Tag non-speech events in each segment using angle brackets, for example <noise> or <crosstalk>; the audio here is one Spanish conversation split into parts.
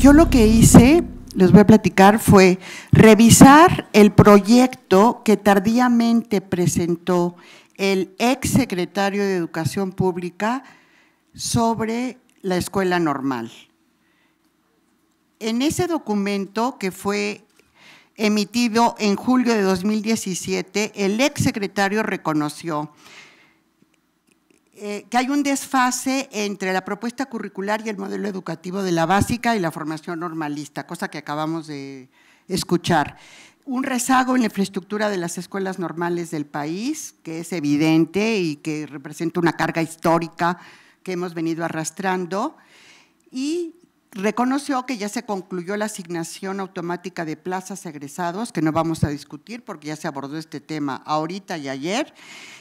yo lo que hice, les voy a platicar, fue revisar el proyecto que tardíamente presentó el ex secretario de Educación Pública sobre la escuela normal. En ese documento que fue emitido en julio de 2017, el ex secretario reconoció eh, que hay un desfase entre la propuesta curricular y el modelo educativo de la básica y la formación normalista, cosa que acabamos de escuchar. Un rezago en la infraestructura de las escuelas normales del país, que es evidente y que representa una carga histórica que hemos venido arrastrando. Y reconoció que ya se concluyó la asignación automática de plazas egresados, que no vamos a discutir porque ya se abordó este tema ahorita y ayer,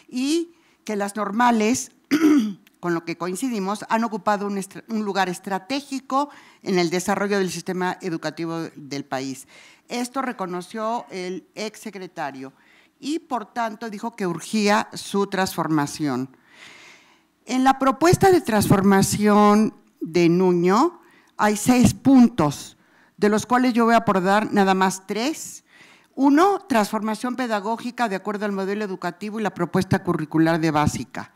y que las normales <clears throat> con lo que coincidimos, han ocupado un, lugar estratégico en el desarrollo del sistema educativo del país. Esto reconoció el exsecretario y, por tanto, dijo que urgía su transformación. En la propuesta de transformación de Nuño hay seis puntos, de los cuales yo voy a abordar nada más tres. Uno, transformación pedagógica de acuerdo al modelo educativo y la propuesta curricular de básica.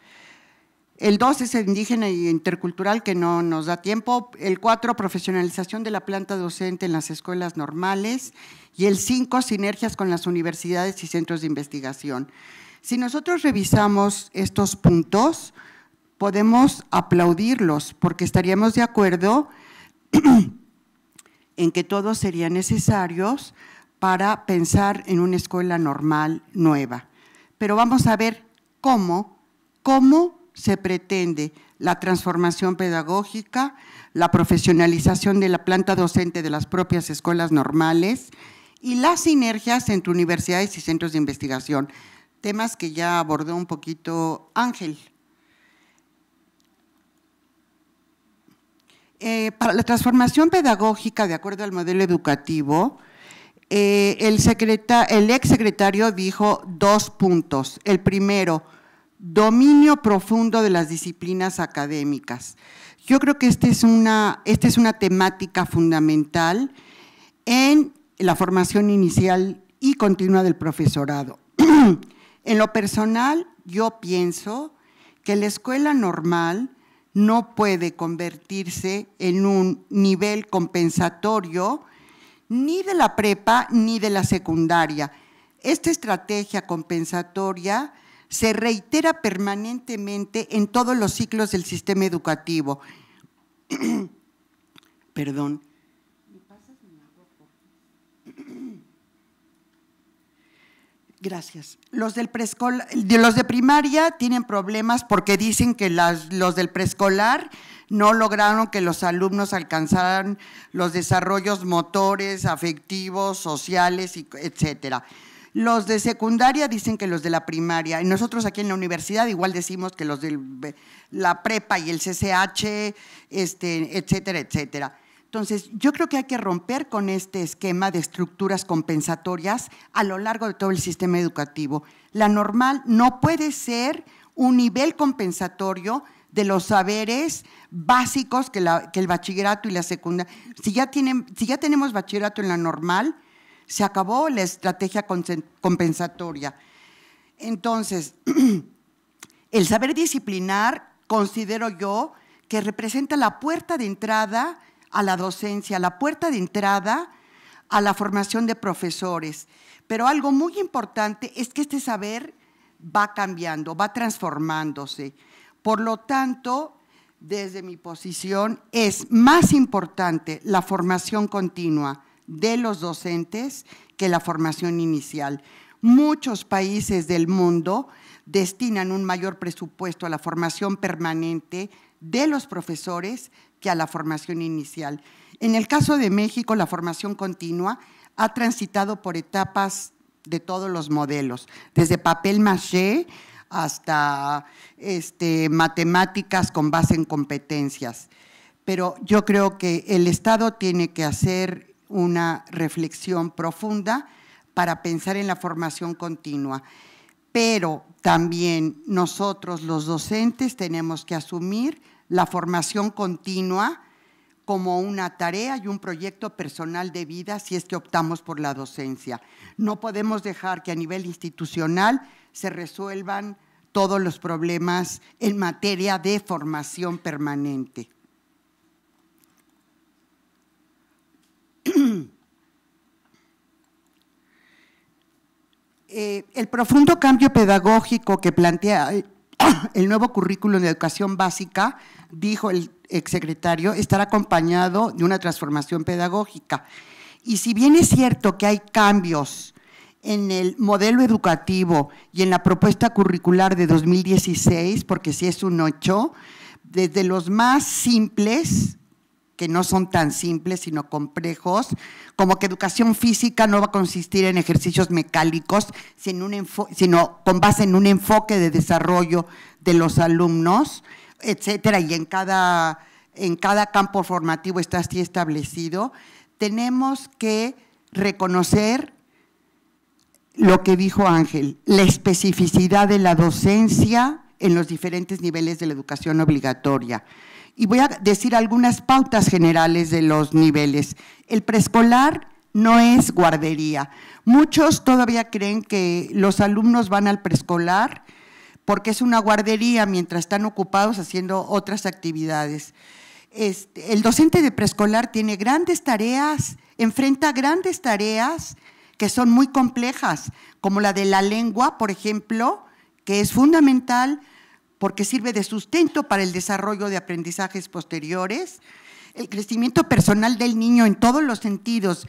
El 2 es indígena y intercultural, que no nos da tiempo. El 4, profesionalización de la planta docente en las escuelas normales. Y el 5, sinergias con las universidades y centros de investigación. Si nosotros revisamos estos puntos, podemos aplaudirlos, porque estaríamos de acuerdo <clears throat> en que todos serían necesarios para pensar en una escuela normal nueva. Pero vamos a ver cómo, cómo se pretende la transformación pedagógica, la profesionalización de la planta docente de las propias escuelas normales y las sinergias entre universidades y centros de investigación, temas que ya abordó un poquito Ángel. Eh, para la transformación pedagógica, de acuerdo al modelo educativo, eh, el, secreta, el ex secretario dijo dos puntos. El primero, dominio profundo de las disciplinas académicas. Yo creo que esta es una, es una temática fundamental en la formación inicial y continua del profesorado. <clears throat> en lo personal, yo pienso que la escuela normal no puede convertirse en un nivel compensatorio ni de la prepa ni de la secundaria. Esta estrategia compensatoria se reitera permanentemente en todos los ciclos del sistema educativo. <clears throat> Perdón. Gracias. Los, del los de primaria tienen problemas porque dicen que los del preescolar no lograron que los alumnos alcanzaran los desarrollos motores, afectivos, sociales, etcétera. Los de secundaria dicen que los de la primaria. Y nosotros aquí en la universidad igual decimos que los de eh, la prepa y el CCH, este, etcétera, etcétera. Entonces, yo creo que hay que romper con este esquema de estructuras compensatorias a lo largo de todo el sistema educativo. La normal no puede ser un nivel compensatorio de los saberes básicos que, el bachillerato y la secundaria. Si ya, tienen, si ya tenemos bachillerato en la normal, se acabó la estrategia compensatoria. Entonces, <clears throat> el saber disciplinar considero yo que representa la puerta de entrada a la docencia, la puerta de entrada a la formación de profesores. Pero algo muy importante es que este saber va cambiando, va transformándose. Por lo tanto, desde mi posición, es más importante la formación continua, de los docentes que la formación inicial. Muchos países del mundo destinan un mayor presupuesto a la formación permanente de los profesores que a la formación inicial. En el caso de México, la formación continua ha transitado por etapas de todos los modelos, desde papel maché hasta este, matemáticas con base en competencias. Pero yo creo que el Estado tiene que hacer una reflexión profunda para pensar en la formación continua. Pero también nosotros los docentes tenemos que asumir la formación continua como una tarea y un proyecto personal de vida si es que optamos por la docencia. No podemos dejar que a nivel institucional se resuelvan todos los problemas en materia de formación permanente. Eh, el profundo cambio pedagógico que plantea eh, <coughs> el nuevo currículo en educación básica, dijo el exsecretario, estará acompañado de una transformación pedagógica. Y si bien es cierto que hay cambios en el modelo educativo y en la propuesta curricular de 2016, porque si es un 8, desde los más simples que no son tan simples, sino complejos, como que educación física no va a consistir en ejercicios mecánicos, sino, con base en un enfoque de desarrollo de los alumnos, etcétera, y en cada, en cada campo formativo está así establecido. Tenemos que reconocer lo que dijo Ángel, la especificidad de la docencia en los diferentes niveles de la educación obligatoria. Y voy a decir algunas pautas generales de los niveles. El preescolar no es guardería. Muchos todavía creen que los alumnos van al preescolar porque es una guardería mientras están ocupados haciendo otras actividades. Este, el docente de preescolar tiene grandes tareas, enfrenta grandes tareas que son muy complejas, como la de la lengua, por ejemplo, que es fundamental porque sirve de sustento para el desarrollo de aprendizajes posteriores, el crecimiento personal del niño en todos los sentidos,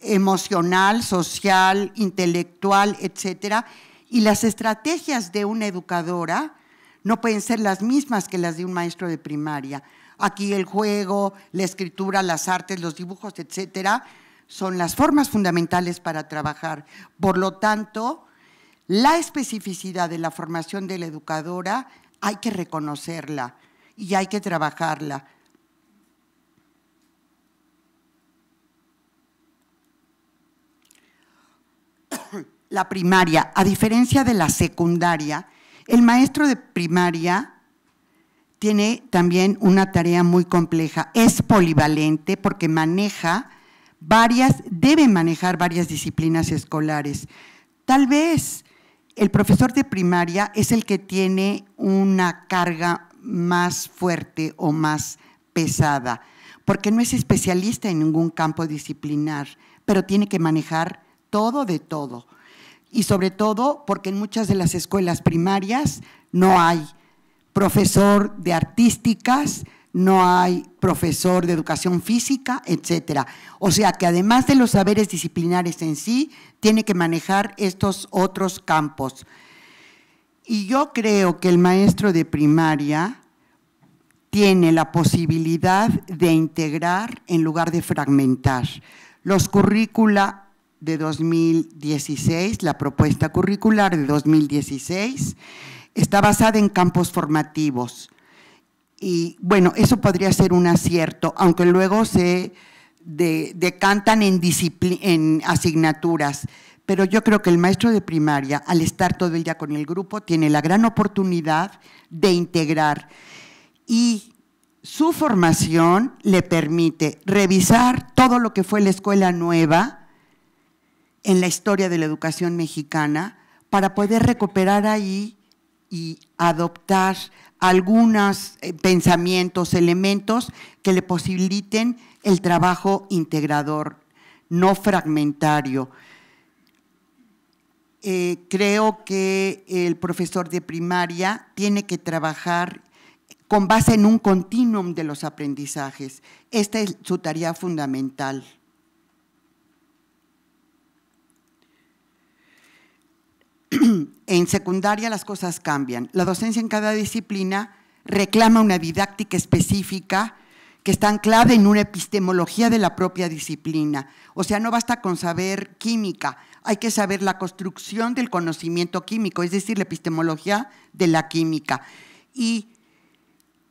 emocional, social, intelectual, etcétera, y las estrategias de una educadora no pueden ser las mismas que las de un maestro de primaria. Aquí el juego, la escritura, las artes, los dibujos, etcétera, son las formas fundamentales para trabajar. Por lo tanto, la especificidad de la formación de la educadora hay que reconocerla y hay que trabajarla. <coughs> La primaria, a diferencia de la secundaria, el maestro de primaria tiene también una tarea muy compleja. Es polivalente porque maneja varias, debe manejar varias disciplinas escolares. Tal vez el profesor de primaria es el que tiene una carga más fuerte o más pesada, porque no es especialista en ningún campo disciplinar, pero tiene que manejar todo de todo. Y sobre todo porque en muchas de las escuelas primarias no hay profesor de artísticas, no hay profesor de educación física, etcétera. O sea que además de los saberes disciplinares en sí, tiene que manejar estos otros campos. Y yo creo que el maestro de primaria tiene la posibilidad de integrar en lugar de fragmentar. Los currícula de 2016, la propuesta curricular de 2016, está basada en campos formativos y bueno, eso podría ser un acierto, aunque luego se decantan en, en asignaturas. Pero yo creo que el maestro de primaria, al estar todo el día con el grupo, tiene la gran oportunidad de integrar. Y su formación le permite revisar todo lo que fue la escuela nueva en la historia de la educación mexicana para poder recuperar ahí y adoptar algunos eh, pensamientos, elementos que le posibiliten el trabajo integrador, no fragmentario. Eh, creo que el profesor de primaria tiene que trabajar con base en un continuum de los aprendizajes. Esta es su tarea fundamental. <clears throat> en secundaria las cosas cambian. La docencia en cada disciplina reclama una didáctica específica que está anclada en una epistemología de la propia disciplina. O sea, no basta con saber química, hay que saber la construcción del conocimiento químico, es decir, la epistemología de la química. Y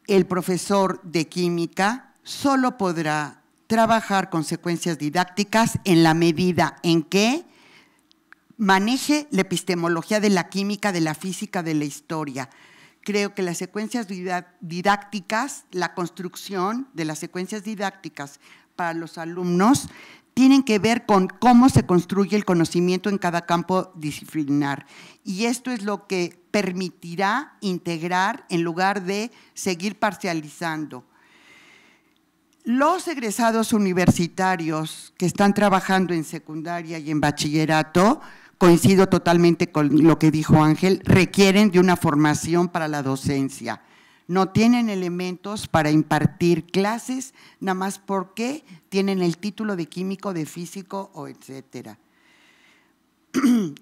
el profesor de química solo podrá trabajar con secuencias didácticas en la medida en que maneje la epistemología de la química, de la física, de la historia. Creo que las secuencias didácticas, la construcción de las secuencias didácticas para los alumnos tienen que ver con cómo se construye el conocimiento en cada campo disciplinar. Y esto es lo que permitirá integrar en lugar de seguir parcializando. Los egresados universitarios que están trabajando en secundaria y en bachillerato coincido totalmente con lo que dijo Ángel, requieren de una formación para la docencia. No tienen elementos para impartir clases, nada más porque tienen el título de químico, de físico o etcétera. <clears throat>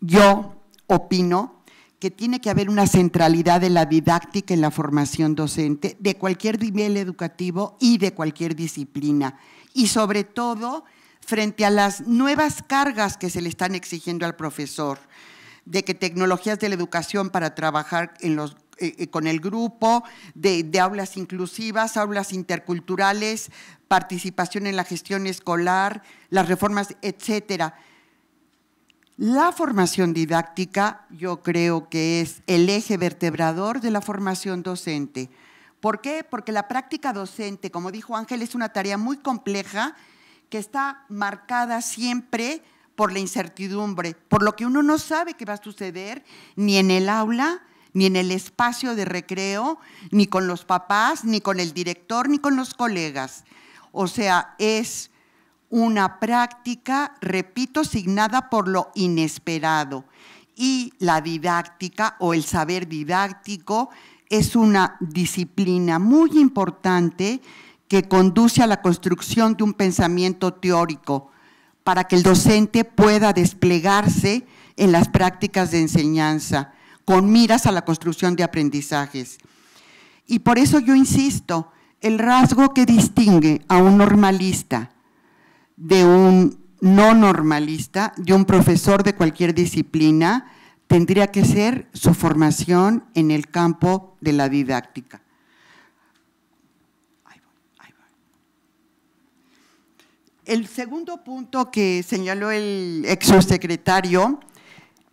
Yo opino que tiene que haber una centralidad de la didáctica en la formación docente de cualquier nivel educativo y de cualquier disciplina. Y sobre todo, frente a las nuevas cargas que se le están exigiendo al profesor, de que tecnologías de la educación para trabajar eh, eh, con el grupo, de, de aulas inclusivas, aulas interculturales, participación en la gestión escolar, las reformas, etcétera. La formación didáctica yo creo que es el eje vertebrador de la formación docente. ¿Por qué? Porque la práctica docente, como dijo Ángel, es una tarea muy compleja que está marcada siempre por la incertidumbre, por lo que uno no sabe qué va a suceder ni en el aula, ni en el espacio de recreo, ni con los papás, ni con el director, ni con los colegas. O sea, es una práctica, repito, signada por lo inesperado. Y la didáctica o el saber didáctico es una disciplina muy importante que conduce a la construcción de un pensamiento teórico para que el docente pueda desplegarse en las prácticas de enseñanza con miras a la construcción de aprendizajes. Y por eso yo insisto, el rasgo que distingue a un normalista de un no normalista, de un profesor de cualquier disciplina, tendría que ser su formación en el campo de la didáctica. El segundo punto que señaló el ex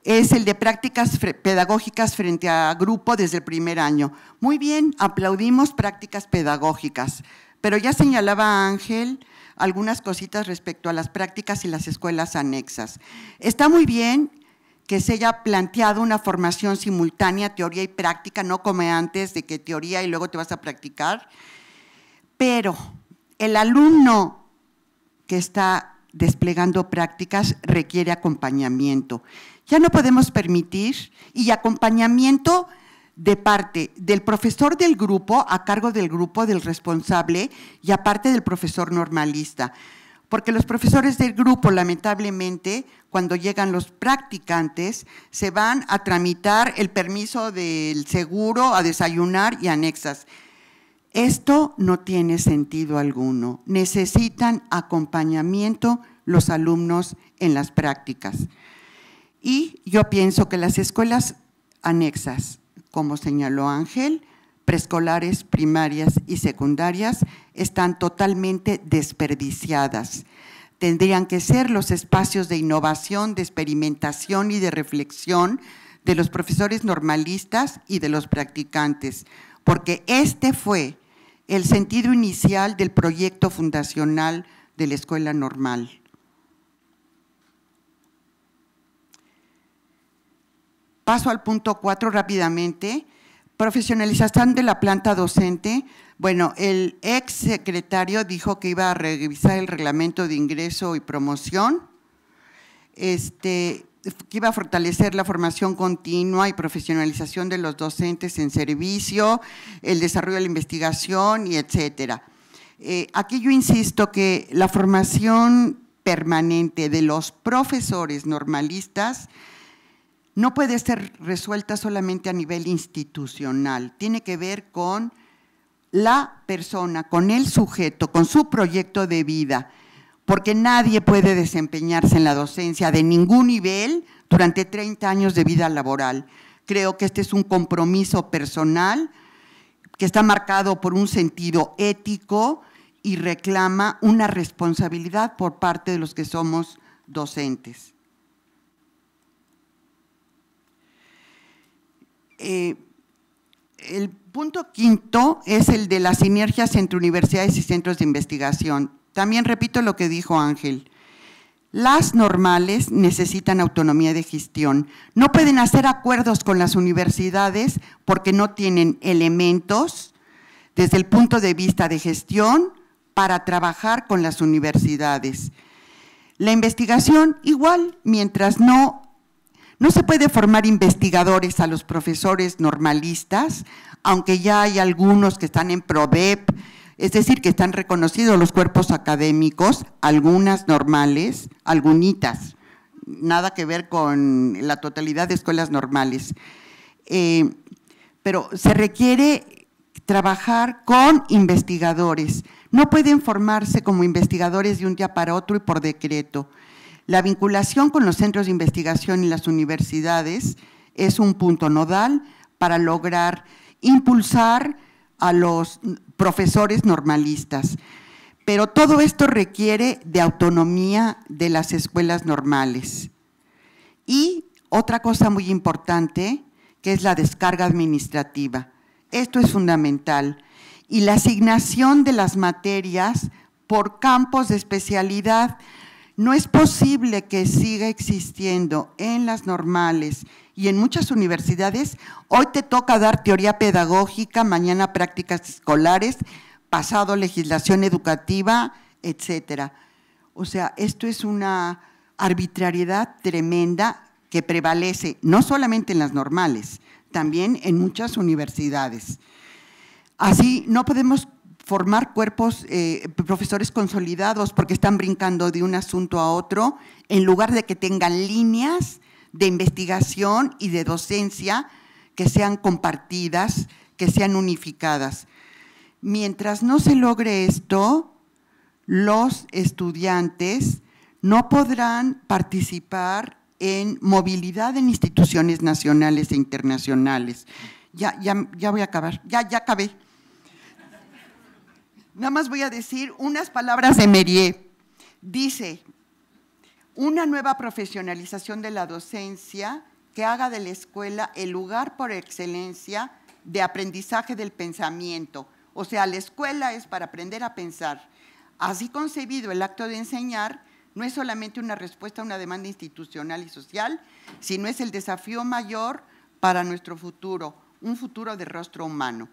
es el de prácticas pedagógicas frente a grupo desde el primer año. Muy bien, aplaudimos prácticas pedagógicas, pero ya señalaba Ángel algunas cositas respecto a las prácticas y las escuelas anexas. Está muy bien que se haya planteado una formación simultánea, teoría y práctica, no como antes de que teoría y luego te vas a practicar, pero el alumno que está desplegando prácticas requiere acompañamiento. Ya no podemos permitir y acompañamiento de parte del profesor del grupo, a cargo del grupo, del responsable, y aparte del profesor normalista. Porque los profesores del grupo, lamentablemente, cuando llegan los practicantes, se van a tramitar el permiso del seguro, a desayunar y anexas. Esto no tiene sentido alguno. Necesitan acompañamiento los alumnos en las prácticas. Y yo pienso que las escuelas anexas, como señaló Ángel, preescolares, primarias y secundarias, están totalmente desperdiciadas. Tendrían que ser los espacios de innovación, de experimentación y de reflexión de los profesores normalistas y de los practicantes, porque este fue el sentido inicial del proyecto fundacional de la escuela normal. Paso al punto cuatro rápidamente. Profesionalización de la planta docente. Bueno, el ex secretario dijo que iba a revisar el reglamento de ingreso y promoción. Este, que iba a fortalecer la formación continua y profesionalización de los docentes en servicio, el desarrollo de la investigación y etcétera. Eh, aquí yo insisto que la formación permanente de los profesores normalistas no puede ser resuelta solamente a nivel institucional, tiene que ver con la persona, con el sujeto, con su proyecto de vida porque nadie puede desempeñarse en la docencia de ningún nivel durante 30 años de vida laboral. Creo que este es un compromiso personal que está marcado por un sentido ético y reclama una responsabilidad por parte de los que somos docentes. Eh, el punto quinto es el de las sinergias entre universidades y centros de investigación. También repito lo que dijo Ángel. Las normales necesitan autonomía de gestión. No pueden hacer acuerdos con las universidades porque no tienen elementos desde el punto de vista de gestión para trabajar con las universidades. La investigación igual, mientras no no se puede formar investigadores a los profesores normalistas, aunque ya hay algunos que están en PROVEP, es decir, que están reconocidos los cuerpos académicos, algunas normales, algunitas, nada que ver con la totalidad de escuelas normales. Eh, pero se requiere trabajar con investigadores. No pueden formarse como investigadores de un día para otro y por decreto. La vinculación con los centros de investigación y las universidades es un punto nodal para lograr impulsar a los profesores normalistas. Pero todo esto requiere de autonomía de las escuelas normales. Y otra cosa muy importante, que es la descarga administrativa. Esto es fundamental. Y la asignación de las materias por campos de especialidad. No es posible que siga existiendo en las normales y en muchas universidades, hoy te toca dar teoría pedagógica, mañana prácticas escolares, pasado legislación educativa, etcétera. O sea, esto es una arbitrariedad tremenda que prevalece no solamente en las normales, también en muchas universidades. Así no podemos formar cuerpos, eh, profesores consolidados porque están brincando de un asunto a otro, en lugar de que tengan líneas de investigación y de docencia que sean compartidas, que sean unificadas. Mientras no se logre esto, los estudiantes no podrán participar en movilidad en instituciones nacionales e internacionales. Ya, ya, ya voy a acabar, ya, ya acabé. Nada más voy a decir unas palabras de Merier. Dice, una nueva profesionalización de la docencia que haga de la escuela el lugar por excelencia de aprendizaje del pensamiento. O sea, la escuela es para aprender a pensar. Así concebido, el acto de enseñar no es solamente una respuesta a una demanda institucional y social, sino es el desafío mayor para nuestro futuro, un futuro de rostro humano.